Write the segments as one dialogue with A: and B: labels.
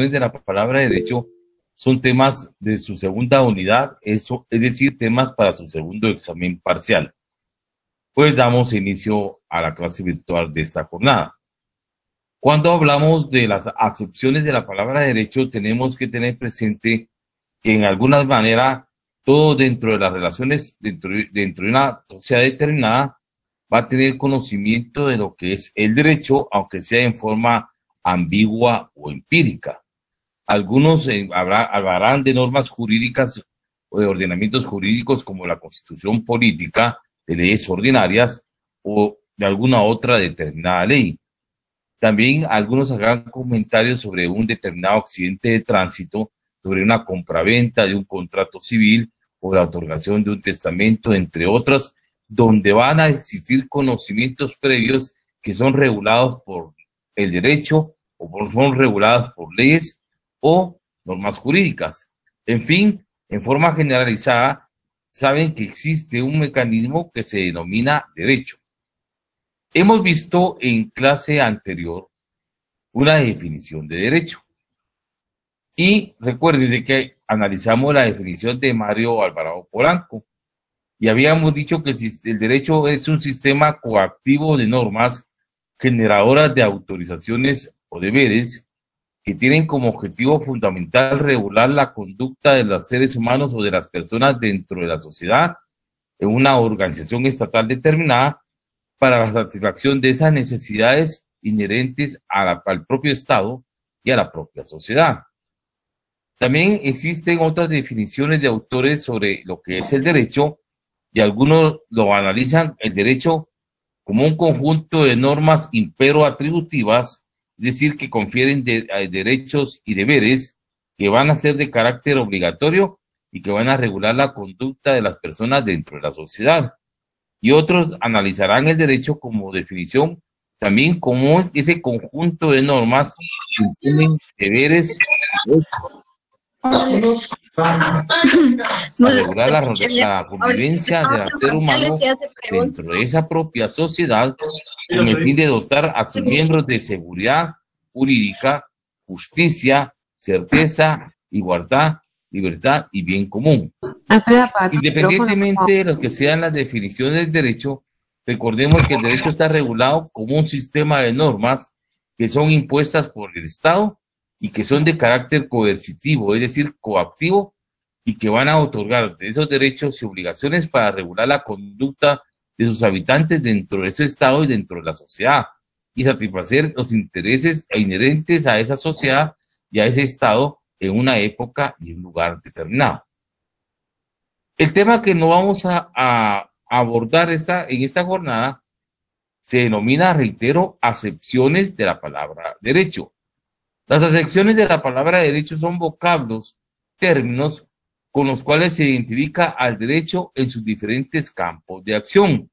A: de la palabra de derecho son temas de su segunda unidad, eso, es decir, temas para su segundo examen parcial. Pues damos inicio a la clase virtual de esta jornada. Cuando hablamos de las acepciones de la palabra derecho, tenemos que tener presente que en alguna manera todo dentro de las relaciones, dentro, dentro de una sociedad determinada, va a tener conocimiento de lo que es el derecho, aunque sea en forma ambigua o empírica. Algunos eh, hablarán de normas jurídicas o de ordenamientos jurídicos como la constitución política, de leyes ordinarias o de alguna otra determinada ley. También algunos harán comentarios sobre un determinado accidente de tránsito, sobre una compraventa de un contrato civil o la otorgación de un testamento, entre otras, donde van a existir conocimientos previos que son regulados por el derecho o son regulados por leyes o normas jurídicas. En fin, en forma generalizada, saben que existe un mecanismo que se denomina derecho. Hemos visto en clase anterior una definición de derecho. Y recuerden que analizamos la definición de Mario Alvarado Polanco y habíamos dicho que el derecho es un sistema coactivo de normas generadoras de autorizaciones o deberes que tienen como objetivo fundamental regular la conducta de los seres humanos o de las personas dentro de la sociedad en una organización estatal determinada para la satisfacción de esas necesidades inherentes al propio Estado y a la propia sociedad. También existen otras definiciones de autores sobre lo que es el derecho y algunos lo analizan el derecho como un conjunto de normas impero atributivas es decir, que confieren derechos y deberes que van a ser de carácter obligatorio y que van a regular la conducta de las personas dentro de la sociedad. Y otros analizarán el derecho como definición, también como ese conjunto de normas que tienen deberes para la, la, convivencia del ser humano dentro de esa propia sociedad con el fin de dotar a sus miembros de seguridad jurídica, justicia, certeza, igualdad, libertad y bien común. Independientemente de lo que sean las definiciones del derecho, recordemos que el derecho está regulado como un sistema de normas que son impuestas por el Estado y que son de carácter coercitivo, es decir, coactivo, y que van a otorgar esos derechos y obligaciones para regular la conducta de sus habitantes dentro de ese Estado y dentro de la sociedad, y satisfacer los intereses e inherentes a esa sociedad y a ese Estado en una época y un lugar determinado. El tema que no vamos a, a abordar esta, en esta jornada se denomina, reitero, acepciones de la palabra derecho. Las acepciones de la palabra derecho son vocablos, términos con los cuales se identifica al derecho en sus diferentes campos de acción.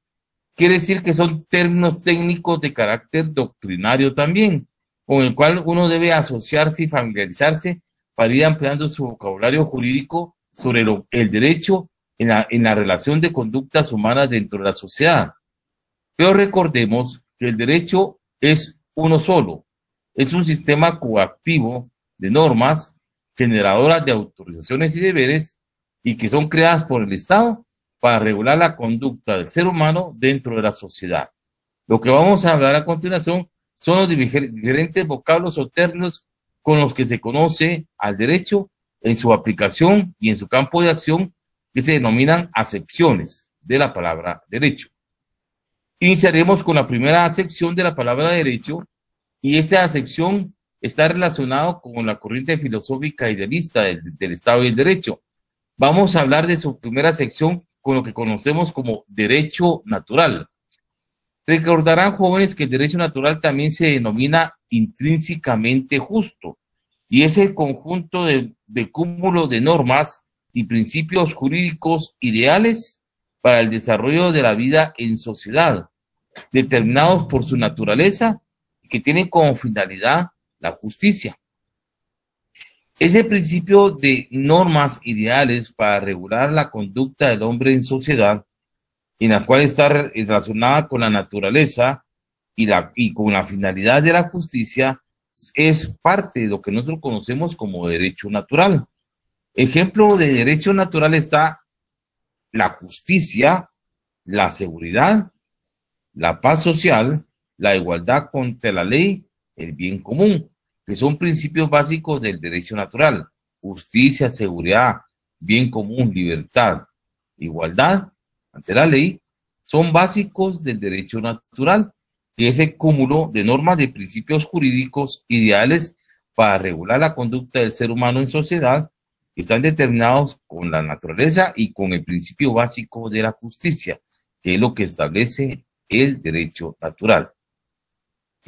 A: Quiere decir que son términos técnicos de carácter doctrinario también, con el cual uno debe asociarse y familiarizarse para ir ampliando su vocabulario jurídico sobre el derecho en la relación de conductas humanas dentro de la sociedad. Pero recordemos que el derecho es uno solo, es un sistema coactivo de normas generadoras de autorizaciones y deberes y que son creadas por el Estado para regular la conducta del ser humano dentro de la sociedad. Lo que vamos a hablar a continuación son los diferentes vocablos o términos con los que se conoce al derecho en su aplicación y en su campo de acción que se denominan acepciones de la palabra derecho. Iniciaremos con la primera acepción de la palabra derecho, y esta sección está relacionado con la corriente filosófica idealista del, Estado y el Derecho. Vamos a hablar de su primera sección con lo que conocemos como derecho natural. Recordarán jóvenes que el derecho natural también se denomina intrínsecamente justo y es el conjunto de, de cúmulo de normas y principios jurídicos ideales para el desarrollo de la vida en sociedad, determinados por su naturaleza que tienen como finalidad la justicia. Ese principio de normas ideales para regular la conducta del hombre en sociedad, en la cual está relacionada con la naturaleza y, la, y con la finalidad de la justicia, es parte de lo que nosotros conocemos como derecho natural. Ejemplo de derecho natural está la justicia, la seguridad, la paz social, la igualdad contra la ley, el bien común, que son principios básicos del derecho natural, justicia, seguridad, bien común, libertad, igualdad ante la ley, son básicos del derecho natural, que es el cúmulo de normas de principios jurídicos ideales para regular la conducta del ser humano en sociedad, que están determinados con la naturaleza y con el principio básico de la justicia, que es lo que establece el derecho natural.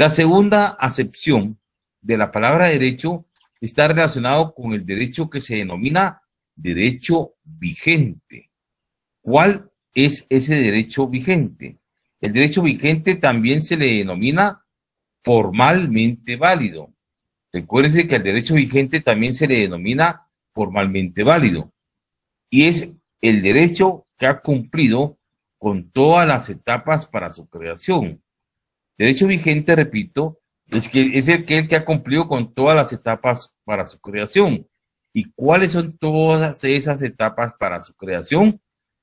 A: La segunda acepción de la palabra derecho está relacionado con el derecho que se denomina derecho vigente. ¿Cuál es ese derecho vigente? El derecho vigente también se le denomina formalmente válido. Recuérdense que el derecho vigente también se le denomina formalmente válido. Y es el derecho que ha cumplido con todas las etapas para su creación. Derecho vigente, repito, es, que, es que ha cumplido con todas las etapas para su creación. ¿Y cuáles son todas esas etapas para su creación?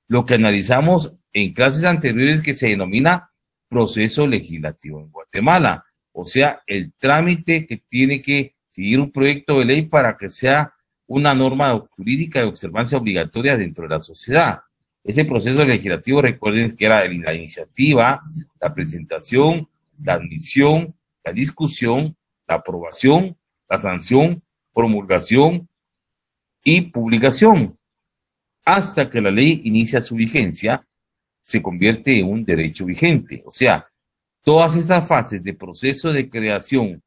A: Lo que analizamos en clases anteriores que se denomina proceso legislativo en Guatemala, o sea, el trámite que tiene que seguir un proyecto de ley para que sea una norma jurídica de observancia obligatoria dentro de la sociedad. Ese proceso legislativo, recuerden que era la iniciativa, la presentación, la admisión, la discusión, la aprobación, la sanción, promulgación y publicación, hasta que la ley inicia su vigencia, se convierte en un derecho vigente. O sea, todas estas fases de proceso de creación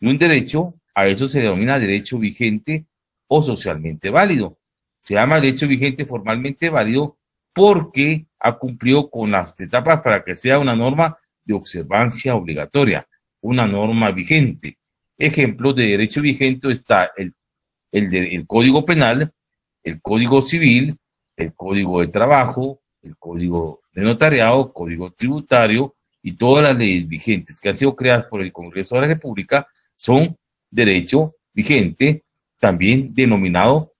A: de un derecho, a eso se denomina derecho vigente o socialmente válido. Se llama derecho vigente formalmente válido porque ha cumplido con las etapas para que sea una norma de observancia obligatoria, una norma vigente. Ejemplos de derecho vigente está el, Código Penal, el Código Civil, el Código de Trabajo, el Código de Notariado, Código Tributario y todas las leyes vigentes que han sido creadas por el Congreso de la República son derecho vigente, también denominado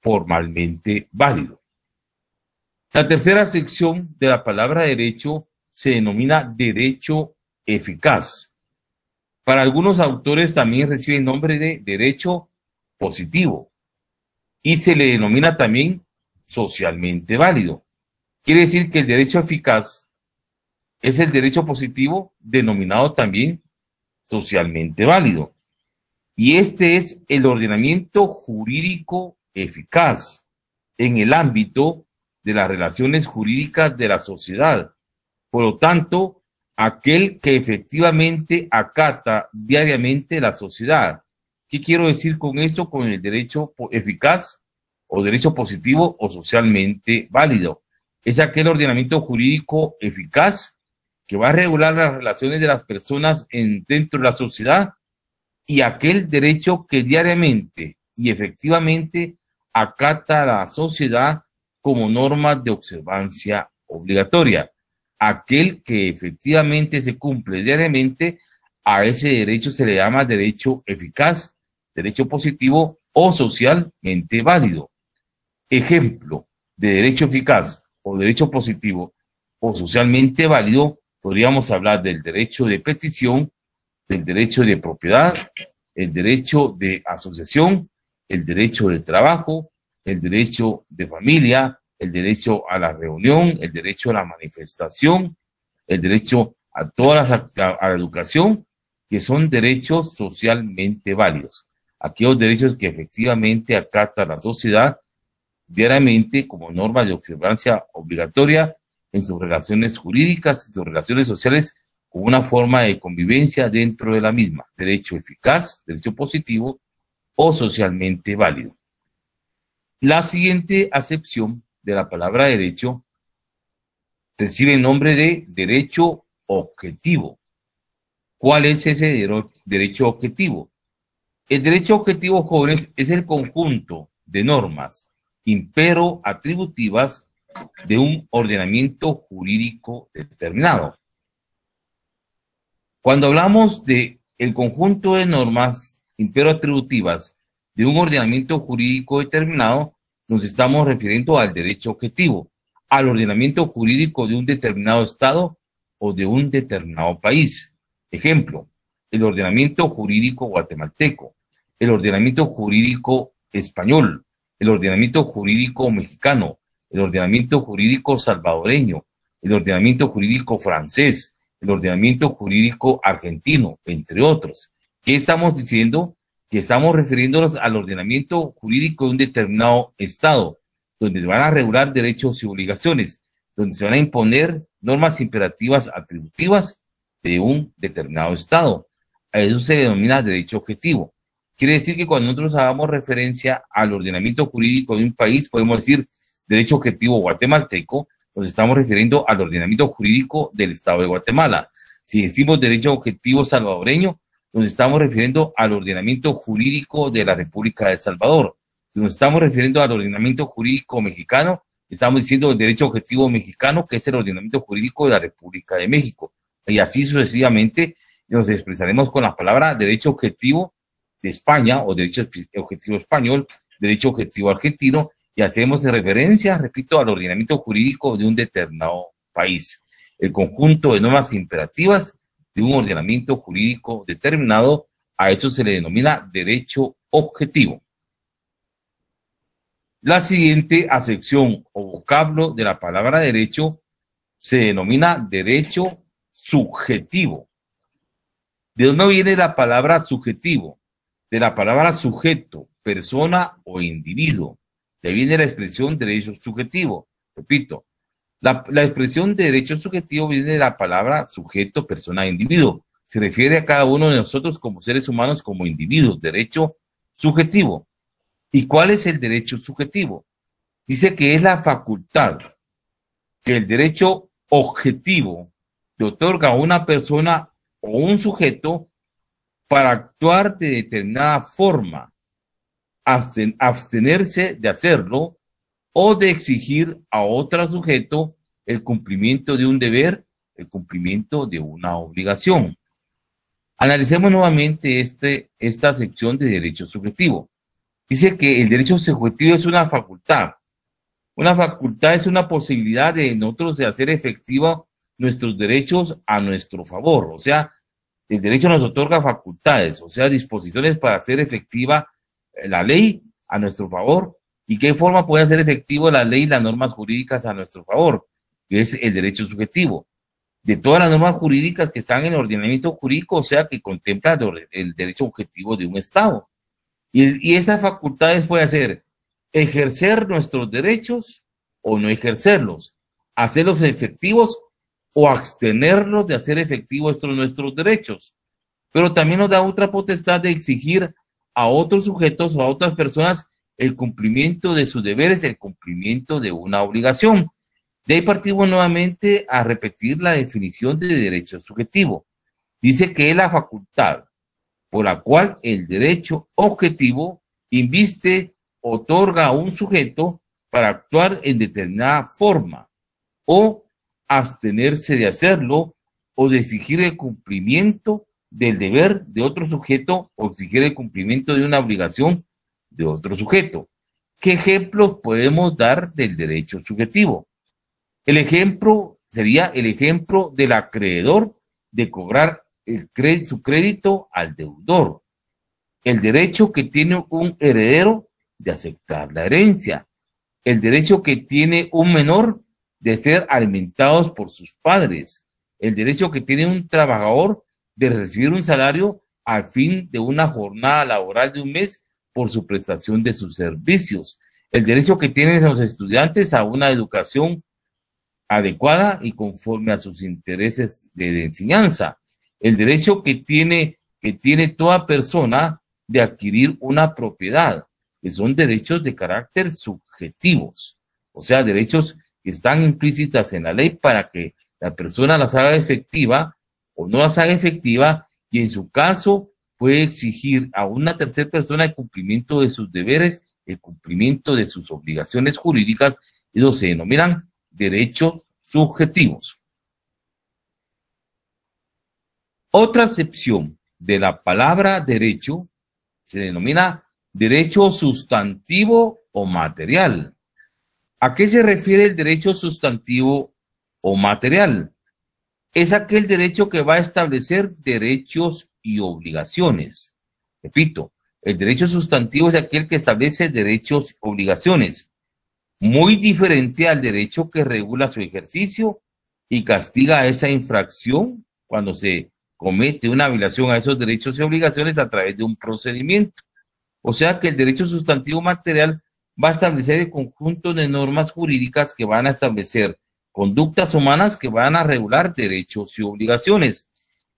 A: formalmente válido. La tercera sección de la palabra derecho se denomina derecho eficaz. Para algunos autores también recibe el nombre de derecho positivo y se le denomina también socialmente válido. Quiere decir que el derecho eficaz es el derecho positivo denominado también socialmente válido. Y este es el ordenamiento jurídico eficaz en el ámbito de las relaciones jurídicas de la sociedad por lo tanto, aquel que efectivamente acata diariamente la sociedad. ¿Qué quiero decir con esto? Con el derecho eficaz o derecho positivo o socialmente válido. Es aquel ordenamiento jurídico eficaz que va a regular las relaciones de las personas dentro de la sociedad y aquel derecho que diariamente y efectivamente acata la sociedad como norma de observancia obligatoria aquel que efectivamente se cumple diariamente, a ese derecho se le llama derecho eficaz, derecho positivo o socialmente válido. Ejemplo de derecho eficaz o derecho positivo o socialmente válido, podríamos hablar del derecho de petición, del derecho de propiedad, el derecho de asociación, el derecho de trabajo, el derecho de familia, el derecho a la reunión, el derecho a la manifestación, el derecho a toda la educación, que son derechos socialmente válidos. Aquellos derechos que efectivamente acata la sociedad diariamente como norma de observancia obligatoria en sus relaciones jurídicas, en sus relaciones sociales, como una forma de convivencia dentro de la misma. Derecho eficaz, derecho positivo o socialmente válido. La siguiente acepción de la palabra derecho recibe el nombre de derecho objetivo. ¿Cuál es ese derecho objetivo? El derecho objetivo, jóvenes, es el conjunto de normas impero atributivas de un ordenamiento jurídico determinado. Cuando hablamos de el conjunto de normas impero atributivas de un ordenamiento jurídico determinado, nos estamos refiriendo al derecho objetivo, al ordenamiento jurídico de un determinado Estado o de un determinado país. Ejemplo, el ordenamiento jurídico guatemalteco, el ordenamiento jurídico español, el ordenamiento jurídico mexicano, el ordenamiento jurídico salvadoreño, el ordenamiento jurídico francés, el ordenamiento jurídico argentino, entre otros. ¿Qué estamos diciendo? que estamos refiriéndonos al ordenamiento jurídico de un determinado Estado, donde se van a regular derechos y obligaciones, donde se van a imponer normas imperativas atributivas de un determinado Estado. A eso se denomina derecho objetivo. Quiere decir que cuando nosotros hagamos referencia al ordenamiento jurídico de un país, podemos decir derecho objetivo guatemalteco, nos estamos refiriendo al ordenamiento jurídico del Estado de Guatemala. Si decimos derecho objetivo salvadoreño, nos estamos refiriendo al ordenamiento jurídico de la República de Salvador. Si nos estamos refiriendo al ordenamiento jurídico mexicano, estamos diciendo el derecho objetivo mexicano, que es el ordenamiento jurídico de la República de México. Y así sucesivamente nos expresaremos con la palabra derecho objetivo de España o derecho objetivo español, derecho objetivo argentino, y hacemos referencia, repito, al ordenamiento jurídico de un determinado país. El conjunto de normas imperativas de un ordenamiento jurídico determinado, a eso se le denomina derecho objetivo. La siguiente acepción o vocablo de la palabra derecho se denomina derecho subjetivo. ¿De dónde viene la palabra subjetivo? De la palabra sujeto, persona o individuo. De viene la expresión derecho subjetivo. Repito, la, expresión de derecho subjetivo viene de la palabra sujeto, persona, individuo. Se refiere a cada uno de nosotros como seres humanos, como individuos. Derecho subjetivo. ¿Y cuál es el derecho subjetivo? Dice que es la facultad que el derecho objetivo le otorga a una persona o un sujeto para actuar de determinada forma, abstenerse de hacerlo o de exigir a otro sujeto el cumplimiento de un deber, el cumplimiento de una obligación. Analicemos nuevamente este, esta sección de derecho subjetivo. Dice que el derecho subjetivo es una facultad. Una facultad es una posibilidad de nosotros de hacer efectiva nuestros derechos a nuestro favor. O sea, el derecho nos otorga facultades, o sea, disposiciones para hacer efectiva eh, la ley a nuestro favor y qué forma puede hacer efectivo la ley y las normas jurídicas a nuestro favor, que es el derecho subjetivo. De todas las normas jurídicas que están en el ordenamiento jurídico, o sea, que contempla el derecho objetivo de un Estado. Y, y esas facultades puede hacer ejercer nuestros derechos o no ejercerlos, hacerlos efectivos o abstenernos de hacer efectivos nuestros derechos. Pero también nos da otra potestad de exigir a otros sujetos o a otras personas el cumplimiento de sus deberes, el cumplimiento de una obligación. De ahí partimos nuevamente a repetir la definición de derecho subjetivo. Dice que es la facultad por la cual el derecho objetivo inviste, otorga a un sujeto para actuar en determinada forma o abstenerse de hacerlo o de exigir el cumplimiento del deber de otro sujeto o exigir el cumplimiento de una obligación de otro sujeto. ¿Qué ejemplos podemos dar del derecho subjetivo? El ejemplo sería el ejemplo del acreedor de cobrar el crédito, su crédito al deudor. El derecho que tiene un heredero de aceptar la herencia. El derecho que tiene un menor de ser alimentados por sus padres. El derecho que tiene un trabajador de recibir un salario al fin de una jornada laboral de un mes por su prestación de sus servicios. El derecho que tienen los estudiantes a una educación adecuada y conforme a sus intereses de, enseñanza. El derecho que tiene, que tiene toda persona de adquirir una propiedad, que son derechos de carácter subjetivos, o sea, derechos que están implícitas en la ley para que la persona las haga efectiva o no las haga efectiva y en su caso puede exigir a una tercera persona el cumplimiento de sus deberes, el cumplimiento de sus obligaciones jurídicas, y los se denominan derechos subjetivos. Otra excepción de la palabra derecho se denomina derecho sustantivo o material. ¿A qué se refiere el derecho sustantivo o material? Es aquel derecho que va a establecer derechos y obligaciones. Repito, el derecho sustantivo es aquel que establece derechos, obligaciones, muy diferente al derecho que regula su ejercicio y castiga esa infracción cuando se comete una violación a esos derechos y obligaciones a través de un procedimiento. O sea que el derecho sustantivo material va a establecer el conjunto de normas jurídicas que van a establecer conductas humanas que van a regular derechos y obligaciones.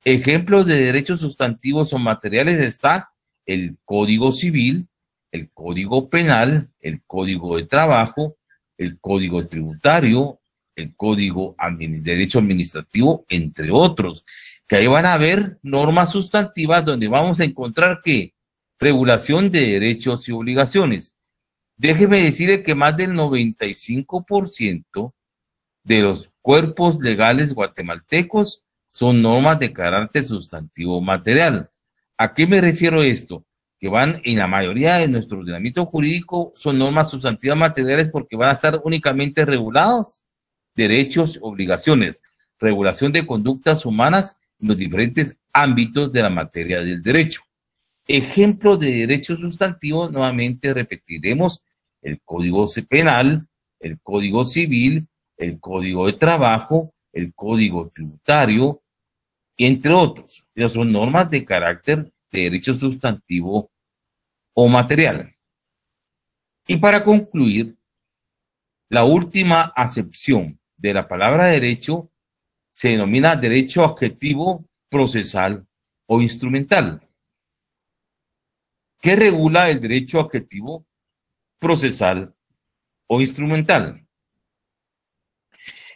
A: Ejemplos de derechos sustantivos o materiales está el Código Civil, el Código Penal, el Código de Trabajo, el Código Tributario, el Código Derecho Administrativo, entre otros, que ahí van a haber normas sustantivas donde vamos a encontrar que regulación de derechos y obligaciones. Déjeme decirle que más del 95% de los cuerpos legales guatemaltecos son normas de carácter sustantivo material. ¿A qué me refiero esto? Que van en la mayoría de nuestro ordenamiento jurídico son normas sustantivas materiales porque van a estar únicamente regulados derechos, obligaciones, regulación de conductas humanas en los diferentes ámbitos de la materia del derecho. Ejemplos de derechos sustantivos, nuevamente repetiremos el Código Penal, el Código Civil, el Código de Trabajo, el Código Tributario, entre otros. ya son normas de carácter de derecho sustantivo o material. Y para concluir, la última acepción de la palabra derecho se denomina derecho objetivo, procesal o instrumental, ¿Qué regula el derecho objetivo, procesal o instrumental.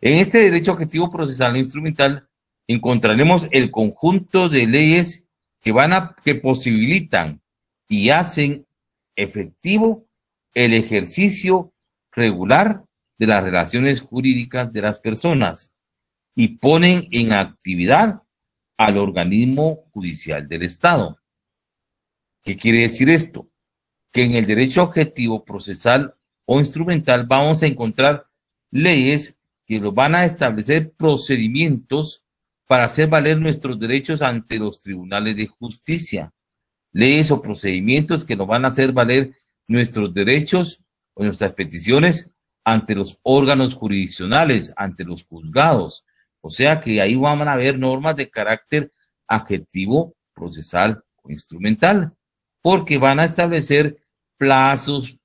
A: En este derecho objetivo, procesal e instrumental encontraremos el conjunto de leyes que van a, que posibilitan y hacen efectivo el ejercicio regular de las relaciones jurídicas de las personas y ponen en actividad al organismo judicial del Estado. ¿Qué quiere decir esto? Que en el derecho objetivo procesal o instrumental vamos a encontrar leyes que nos van a establecer procedimientos para hacer valer nuestros derechos ante los tribunales de justicia, leyes o procedimientos que nos van a hacer valer nuestros derechos o nuestras peticiones ante los órganos jurisdiccionales, ante los juzgados. O sea que ahí van a haber normas de carácter adjetivo, procesal o instrumental, porque van a establecer plazos,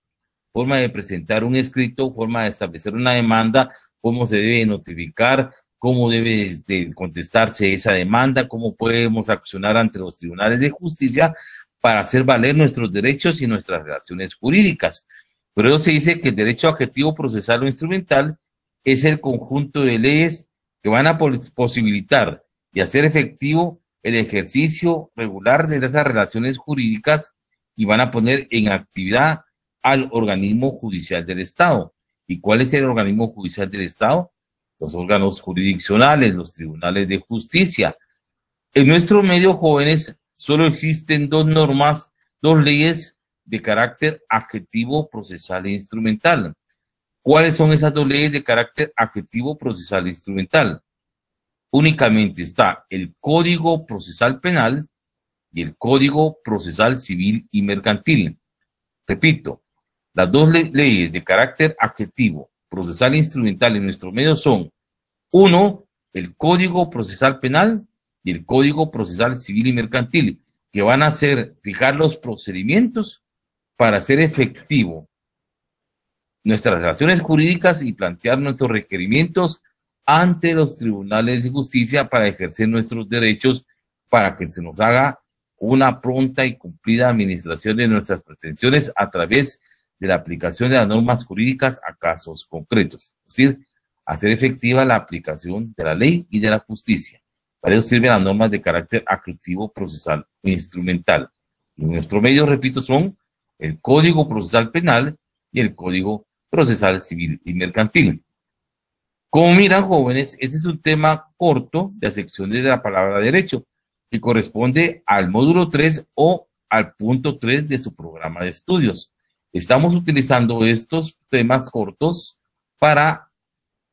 A: forma de presentar un escrito, forma de establecer una demanda, cómo se debe notificar, cómo debe de contestarse esa demanda, cómo podemos accionar ante los tribunales de justicia para hacer valer nuestros derechos y nuestras relaciones jurídicas. Por eso se dice que el derecho adjetivo, procesal o instrumental es el conjunto de leyes que van a posibilitar y hacer efectivo el ejercicio regular de esas relaciones jurídicas y van a poner en actividad al organismo judicial del Estado. ¿Y cuál es el organismo judicial del Estado? los órganos jurisdiccionales, los tribunales de justicia. En nuestro medio, jóvenes, solo existen dos normas, dos leyes de carácter adjetivo, procesal e instrumental. ¿Cuáles son esas dos leyes de carácter adjetivo, procesal e instrumental? Únicamente está el Código Procesal Penal y el Código Procesal Civil y Mercantil. Repito, las dos leyes de carácter adjetivo, procesal e instrumental en nuestro medio son uno, el Código Procesal Penal y el Código Procesal Civil y Mercantil, que van a ser fijar los procedimientos para hacer efectivo nuestras relaciones jurídicas y plantear nuestros requerimientos ante los tribunales de justicia para ejercer nuestros derechos, para que se nos haga una pronta y cumplida administración de nuestras pretensiones a través de la aplicación de las normas jurídicas a casos concretos. Es decir, hacer efectiva la aplicación de la ley y de la justicia. Para ello sirven las normas de carácter adjetivo, procesal e instrumental. Nuestro medio, repito, son el Código Procesal Penal y el Código Procesal Civil y Mercantil. Como miran, jóvenes, ese es un tema corto de la sección de la palabra derecho, que corresponde al módulo 3 o al punto 3 de su programa de estudios. Estamos utilizando estos temas cortos para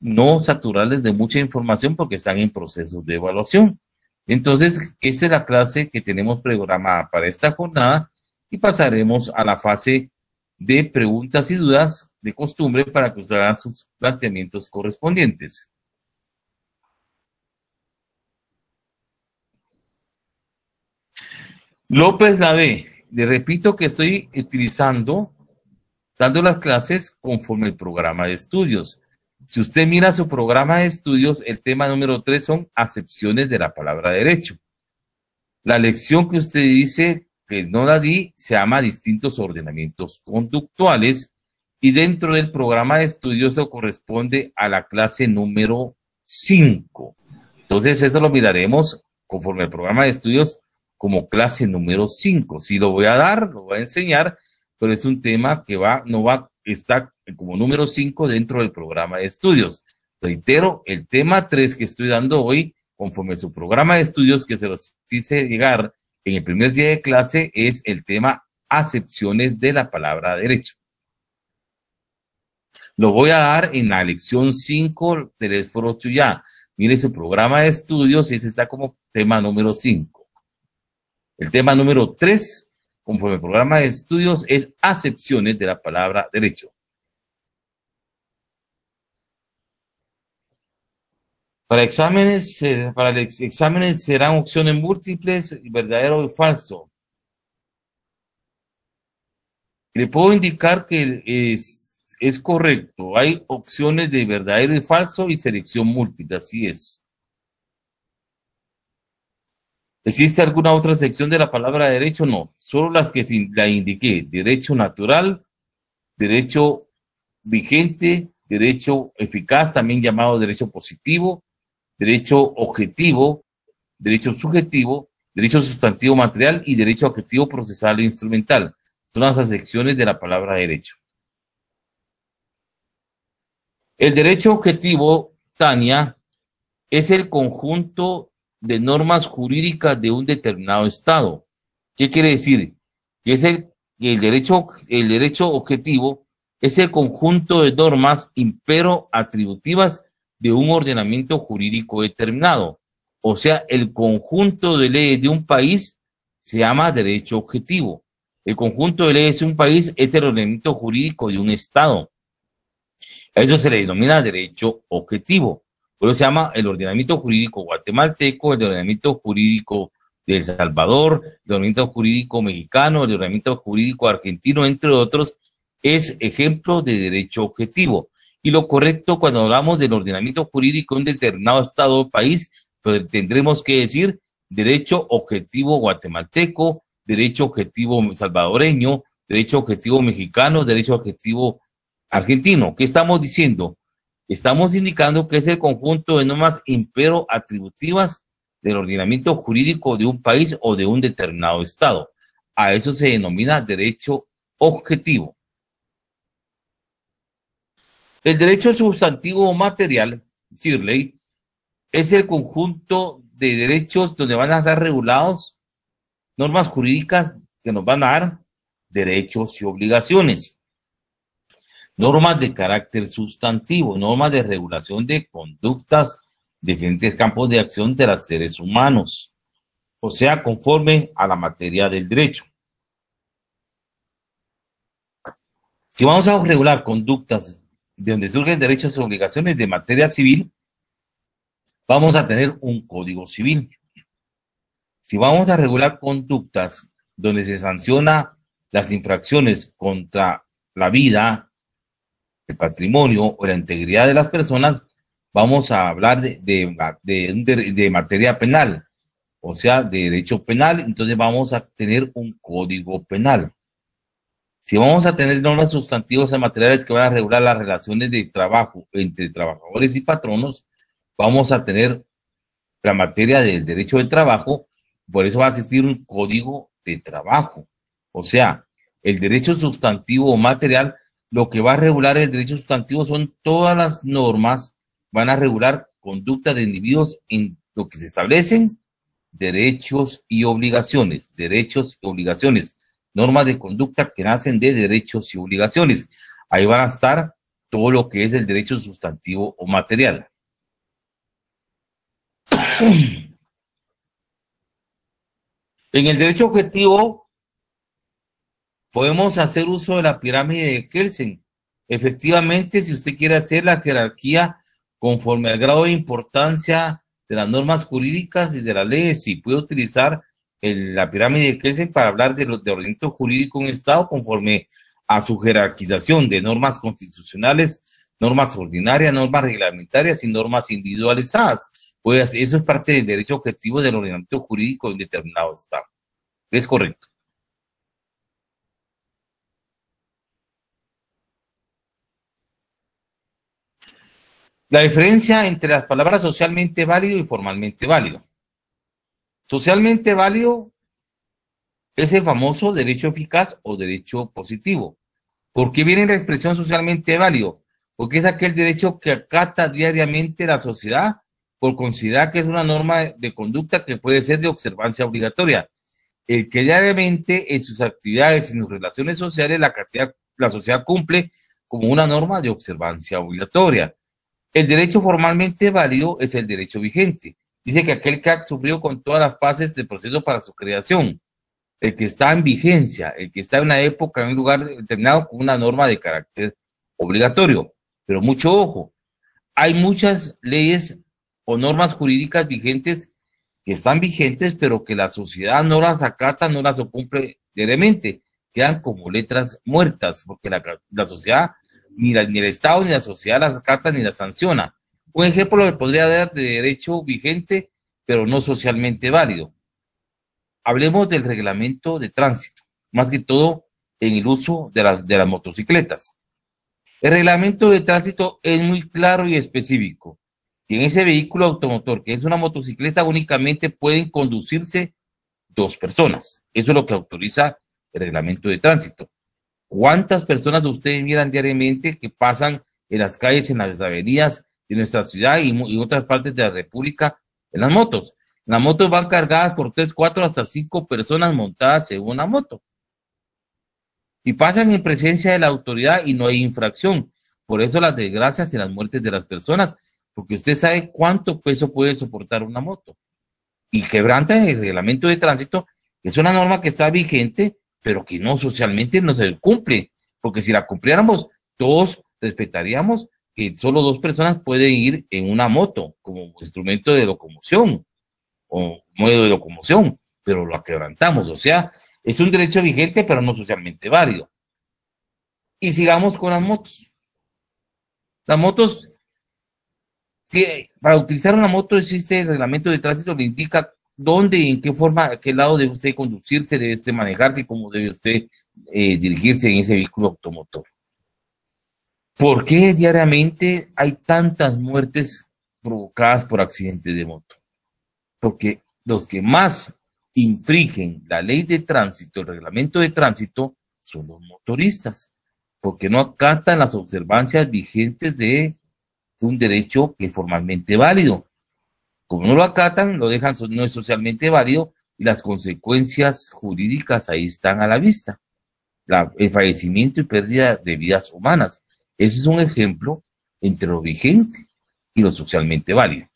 A: no saturarles de mucha información porque están en proceso de evaluación. Entonces, esta es la clase que tenemos programada para esta jornada y pasaremos a la fase de preguntas y dudas de costumbre para que ustedes hagan sus planteamientos correspondientes. López la B. Le repito que estoy utilizando, dando las clases conforme el programa de estudios. Si usted mira su programa de estudios, el tema número tres son acepciones de la palabra derecho. La lección que usted dice que no la di se llama distintos ordenamientos conductuales y dentro del programa de estudios se corresponde a la clase número 5. Entonces, eso lo miraremos conforme al programa de estudios como clase número 5. Si lo voy a dar, lo voy a enseñar, pero es un tema que va, no va, está eh, como número 5 dentro del programa de estudios. Reitero, el tema 3 que estoy dando hoy, conforme su programa de estudios que se los hice llegar en el primer día de clase, es el tema acepciones de la palabra derecho. Lo voy a dar en la lección 5 teléfono Tuya. ya. Mire su programa de estudios, ese está como tema número 5. El tema número 3, conforme el programa de estudios, es acepciones de la palabra derecho. Para exámenes, para exámenes serán opciones múltiples, verdadero y falso. Le puedo indicar que es, es correcto. Hay opciones de verdadero y falso y selección múltiple, así es. ¿Existe alguna otra sección de la palabra derecho? No, solo las que la indiqué. Derecho natural, derecho vigente, derecho eficaz, también llamado derecho positivo, derecho objetivo, derecho subjetivo, derecho sustantivo material y derecho objetivo procesal e instrumental. Son las secciones de la palabra derecho. El derecho objetivo, Tania, es el conjunto de normas jurídicas de un determinado Estado. ¿Qué quiere decir? Que el, derecho, el derecho objetivo es el conjunto de normas impero atributivas de un ordenamiento jurídico determinado. O sea, el conjunto de leyes de un país se llama derecho objetivo. El conjunto de leyes de un país es el ordenamiento jurídico de un Estado. A eso se le denomina derecho objetivo. Por eso se llama el ordenamiento jurídico guatemalteco, el ordenamiento jurídico de El Salvador, el ordenamiento jurídico mexicano, el ordenamiento jurídico argentino, entre otros, es ejemplo de derecho objetivo y lo correcto cuando hablamos del ordenamiento jurídico de un determinado Estado o país, pues tendremos que decir derecho objetivo guatemalteco, derecho objetivo salvadoreño, derecho objetivo mexicano, derecho objetivo argentino. ¿Qué estamos diciendo? Estamos indicando que es el conjunto de normas impero atributivas del ordenamiento jurídico de un país o de un determinado Estado. A eso se denomina derecho objetivo. El derecho sustantivo o material, Shirley, es el conjunto de derechos donde van a estar regulados normas jurídicas que nos van a dar derechos y obligaciones. Normas de carácter sustantivo, normas de regulación de conductas, diferentes campos de acción de los seres humanos, o sea, conforme a la materia del derecho. Si vamos a regular conductas de donde surgen derechos y obligaciones de materia civil, vamos a tener un código civil. Si vamos a regular conductas donde se sanciona las infracciones contra la vida, el patrimonio o la integridad de las personas, vamos a hablar de, de, materia penal, o sea, de derecho penal, entonces vamos a tener un código penal. Si vamos a tener normas sustantivas y materiales que van a regular las relaciones de trabajo entre trabajadores y patronos, vamos a tener la materia del derecho del trabajo, por eso va a existir un código de trabajo. O sea, el derecho sustantivo o material, lo que va a regular el derecho sustantivo son todas las normas, van a regular conducta de individuos en lo que se establecen derechos y obligaciones, derechos y obligaciones normas de conducta que nacen de derechos y obligaciones. Ahí van a estar todo lo que es el derecho sustantivo o material. En el derecho objetivo podemos hacer uso de la pirámide de Kelsen. Efectivamente, si usted quiere hacer la jerarquía conforme al grado de importancia de las normas jurídicas y de las leyes, si puede utilizar la pirámide de Kelsen para hablar de, los de ordenamiento jurídico en Estado conforme a su jerarquización de normas constitucionales, normas ordinarias, normas reglamentarias y normas individualizadas. Pues eso es parte del derecho objetivo del ordenamiento jurídico de un determinado Estado. Es correcto. La diferencia entre las palabras socialmente válido y formalmente válido. Socialmente válido es el famoso derecho eficaz o derecho positivo. ¿Por qué viene la expresión socialmente válido? Porque es aquel derecho que acata diariamente la sociedad por considerar que es una norma de conducta que puede ser de observancia obligatoria. El que diariamente en sus actividades, y en sus relaciones sociales, la, la sociedad cumple como una norma de observancia obligatoria. El derecho formalmente válido es el derecho vigente, Dice que aquel ha sufrido con todas las fases del proceso para su creación, el que está en vigencia, el que está en una época, en un lugar determinado con una norma de carácter obligatorio. Pero mucho ojo, hay muchas leyes o normas jurídicas vigentes que están vigentes, pero que la sociedad no las acata, no las cumple diariamente, quedan como letras muertas, porque la, sociedad, ni, ni el Estado, ni la sociedad las acata ni las sanciona. Un ejemplo que podría dar de derecho vigente, pero no socialmente válido. Hablemos del reglamento de tránsito, más que todo en el uso de, las motocicletas. El reglamento de tránsito es muy claro y específico. en ese vehículo automotor, que es una motocicleta, únicamente pueden conducirse dos personas. Eso es lo que autoriza el reglamento de tránsito. ¿Cuántas personas ustedes miran diariamente que pasan en las calles, en las avenidas, en nuestra ciudad y, y, otras partes de la República en las motos. Las motos van cargadas por tres, cuatro, hasta cinco personas montadas en una moto. Y pasan en presencia de la autoridad y no hay infracción. Por eso las desgracias y las muertes de las personas, porque usted sabe cuánto peso puede soportar una moto. Y quebranta el reglamento de tránsito, que es una norma que está vigente, pero que no socialmente no se cumple, porque si la cumpliéramos, todos respetaríamos que solo dos personas pueden ir en una moto como instrumento de locomoción o modo de locomoción, pero lo quebrantamos. O sea, es un derecho vigente, pero no socialmente válido. Y sigamos con las motos. Las motos, para utilizar una moto existe el reglamento de tránsito, que indica dónde y en qué forma, a qué lado debe usted conducirse, debe usted manejarse y cómo debe usted eh, dirigirse en ese vehículo automotor. ¿Por qué diariamente hay tantas muertes provocadas por accidentes de moto? Porque los que más infringen la ley de tránsito, el reglamento de tránsito, son los motoristas, porque no acatan las observancias vigentes de un derecho que es formalmente válido. Como no lo acatan, lo dejan, no es socialmente válido y las consecuencias jurídicas ahí están a la vista. el fallecimiento y pérdida de vidas humanas. Ese es un ejemplo entre lo vigente y lo socialmente válido.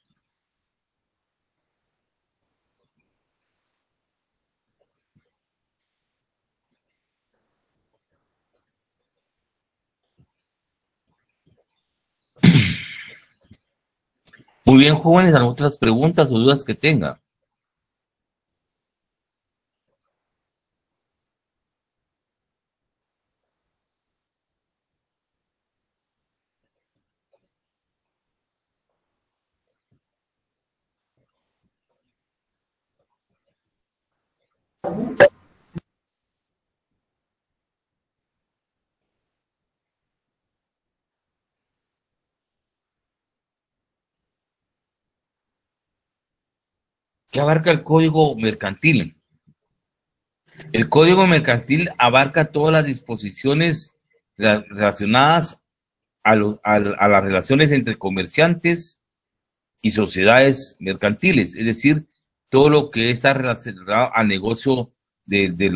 A: Muy bien, jóvenes, algunas otras preguntas o dudas que tengan. abarca el código mercantil? El código mercantil abarca todas las disposiciones relacionadas a, las relaciones entre comerciantes y sociedades mercantiles, es decir, todo lo que está relacionado al negocio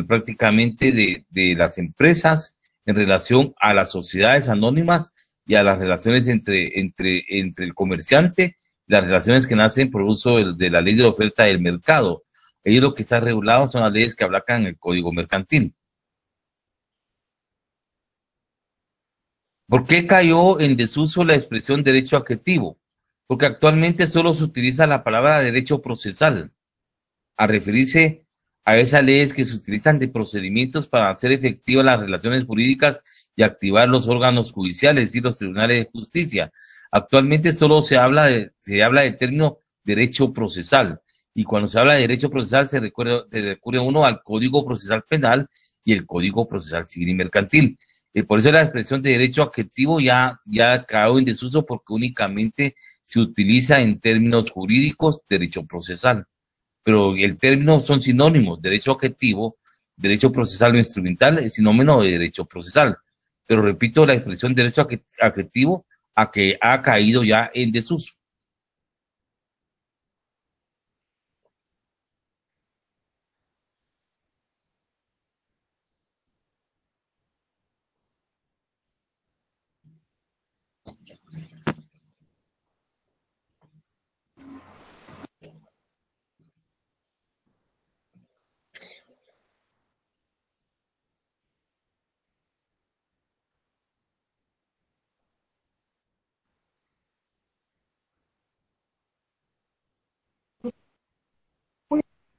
A: prácticamente de, las empresas en relación a las sociedades anónimas y a las relaciones entre, entre, entre el comerciante las relaciones que nacen por uso de, la ley de oferta del mercado. Ellos lo que está regulado son las leyes que abarcan el código mercantil. ¿Por qué cayó en desuso la expresión derecho adjetivo? Porque actualmente solo se utiliza la palabra derecho procesal a referirse a esas leyes que se utilizan de procedimientos para hacer efectivas las relaciones jurídicas y activar los órganos judiciales y los tribunales de justicia. Actualmente solo se habla de, se habla de término derecho procesal y cuando se habla de derecho procesal se recuerda, se uno al Código Procesal Penal y el Código Procesal Civil y Mercantil. y por eso la expresión de derecho adjetivo ya, ya ha caído en desuso porque únicamente se utiliza en términos jurídicos derecho procesal. Pero el término son sinónimos, derecho adjetivo, derecho procesal instrumental, es sinónimo de derecho procesal. Pero repito, la expresión derecho adjetivo a que ha caído ya en desuso.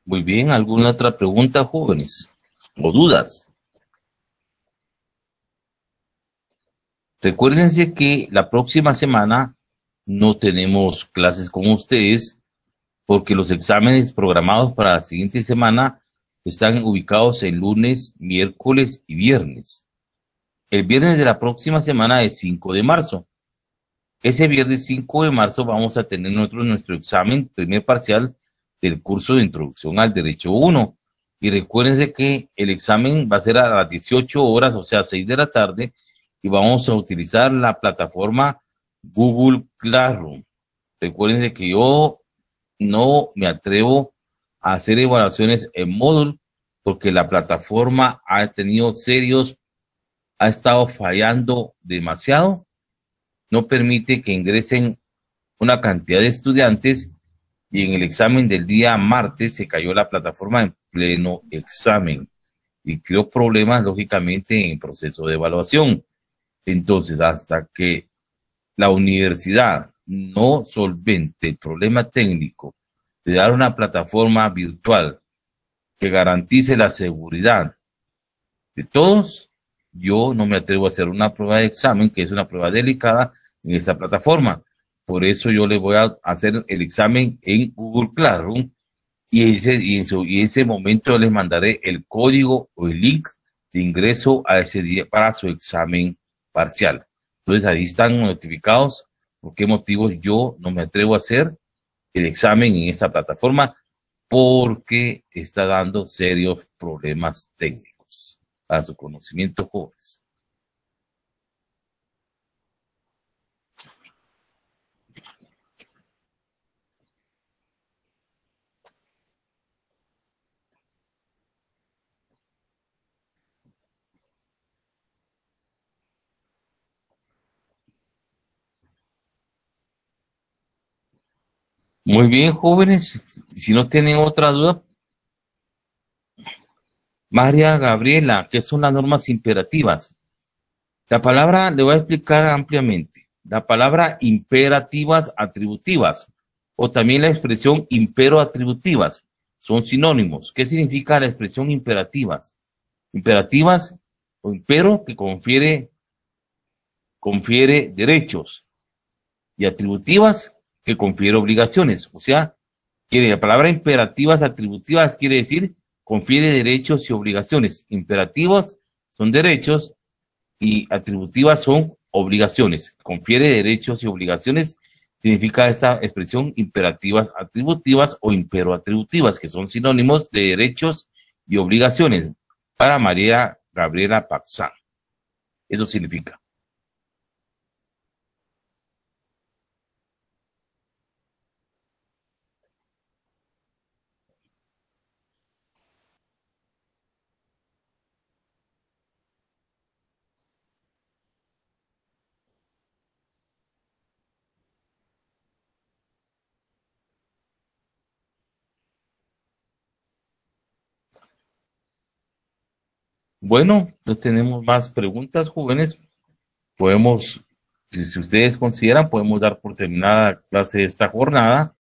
A: Muy bien, ¿alguna otra pregunta, jóvenes? ¿O dudas? Recuérdense que la próxima semana no tenemos clases con ustedes porque los exámenes programados para la siguiente semana están ubicados el lunes, miércoles y viernes. El viernes de la próxima semana es 5 de marzo. Ese viernes 5 de marzo vamos a tener nuestro, nuestro examen primer parcial del curso de Introducción al Derecho 1. Y recuérdense que el examen va a ser a las 18 horas, o sea, 6 de la tarde, y vamos a utilizar la plataforma Google Classroom. Recuérdense que yo no me atrevo a hacer evaluaciones en módulo porque la plataforma ha tenido serios, ha estado fallando demasiado. No permite que ingresen una cantidad de estudiantes y en el examen del día martes se cayó la plataforma en pleno examen y creó problemas lógicamente en el proceso de evaluación. Entonces, hasta que la universidad no solvente el problema técnico de dar una plataforma virtual que garantice la seguridad de todos, yo no me atrevo a hacer una prueba de examen, que es una prueba delicada en esa plataforma. Por eso yo les voy a hacer el examen en Google Classroom y, ese, y en, ese momento les mandaré el código o el link de ingreso a ese día para su examen parcial. Entonces ahí están notificados por qué motivos yo no me atrevo a hacer el examen en esta plataforma porque está dando serios problemas técnicos a su conocimiento jóvenes. Muy bien, jóvenes. Si no tienen otra duda, María Gabriela, ¿qué son las normas imperativas? La palabra le voy a explicar ampliamente. La palabra imperativas atributivas o también la expresión impero atributivas son sinónimos. ¿Qué significa la expresión imperativas? Imperativas o impero que confiere, confiere derechos y atributivas que confiere obligaciones. O sea, quiere la palabra imperativas atributivas quiere decir confiere derechos y obligaciones. Imperativos son derechos y atributivas son obligaciones. Confiere derechos y obligaciones significa esta expresión imperativas atributivas o impero atributivas, que son sinónimos de derechos y obligaciones para María Gabriela Papsán. Eso significa. Bueno, no tenemos más preguntas, jóvenes. Podemos, si ustedes consideran, podemos dar por terminada la clase de esta jornada.